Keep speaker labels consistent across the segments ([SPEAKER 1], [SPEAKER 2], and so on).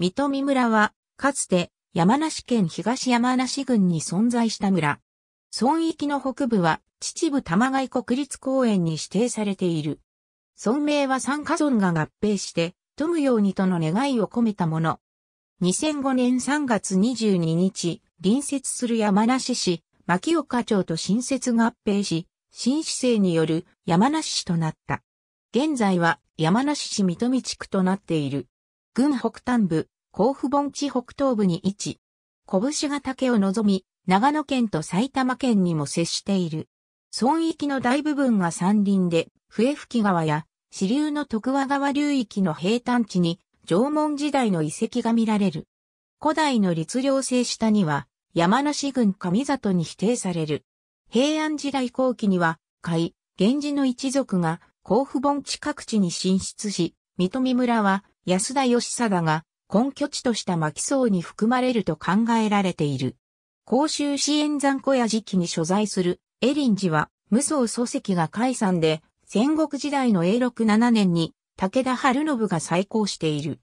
[SPEAKER 1] 三富村は、かつて山梨県東山梨郡に存在した村。村域の北部は秩父玉貝国立公園に指定されている。村名は三家村が合併して、富むようにとの願いを込めたもの。2005年3月22日、隣接する山梨市、牧岡町と新設合併し、新市政による山梨市となった。現在は山梨市三富地区となっている。軍北端部、甲府盆地北東部に位置。拳ヶ岳を望み、長野県と埼玉県にも接している。村域の大部分が山林で、笛吹川や支流の徳和川流域の平坦地に縄文時代の遺跡が見られる。古代の律令制下には山梨郡上里に否定される。平安時代後期には、甲斐、源氏の一族が甲府盆地各地に進出し、三富村は安田義貞が根拠地とした巻層に含まれると考えられている。甲州支援残小屋時期に所在するエリン寺は、無装祖籍が解散で、戦国時代の永禄7年に武田春信が再興している。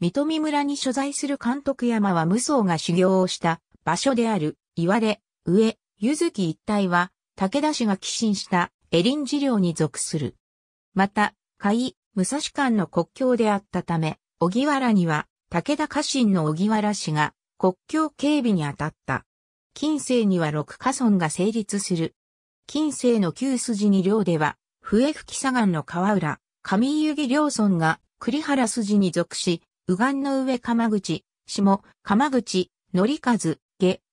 [SPEAKER 1] 三富村に所在する監督山は無装が修行をした場所である岩出、上、ゆ月一帯は武田氏が寄進したエリン寺領に属する。また、甲斐、武蔵間の国境であったため、小木原には武田家臣の小木原氏が国境警備に当たった。近世には六家村が成立する。近世の旧筋に領では、笛吹左岸の川浦、上湯木両村が栗原筋に属し、右岸の上鎌口、下、鎌口、乗和、下、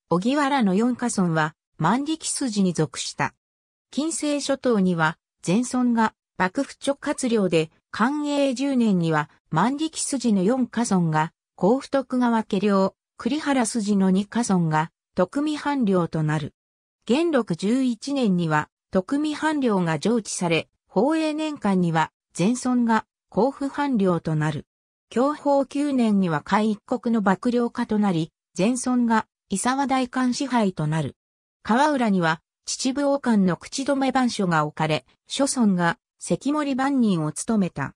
[SPEAKER 1] 小木原の四家村は万力筋に属した。近世諸島には、前村が幕府直轄領で、寛永10年には、万力筋の4家村が、甲府徳川家領、栗原筋の2家村が、徳見藩領となる。元禄11年には、徳見藩領が上置され、宝永年間には、全村が、甲府藩領となる。享保9年には海一国の幕領家となり、全村が、伊沢大官支配となる。川浦には、秩父王官の口止め番所が置かれ、諸村が関森万人を務めた。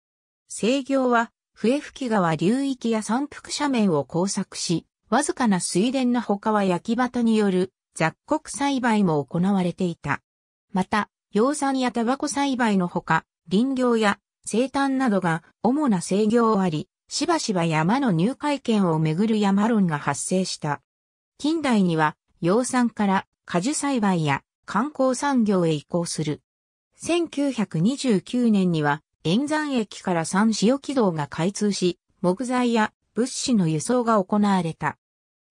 [SPEAKER 1] 制御は、笛吹川流域や山腹斜面を工作し、わずかな水田の他は焼き畑による雑穀栽培も行われていた。また、養蚕やタバコ栽培のほか、林業や生誕などが主な制御をあり、しばしば山の入会権をめぐる山論が発生した。近代には、養蚕から果樹栽培や観光産業へ移行する。1929年には、沿山駅から三塩軌道が開通し、木材や物資の輸送が行われた。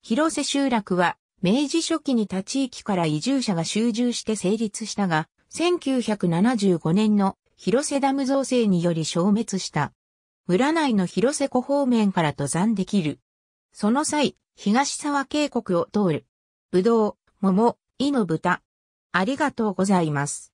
[SPEAKER 1] 広瀬集落は、明治初期に他地域から移住者が集中して成立したが、1975年の広瀬ダム造成により消滅した。村内の広瀬湖方面から登山できる。その際、東沢渓谷を通る。ぶどう、桃、井の豚。ありがとうございます。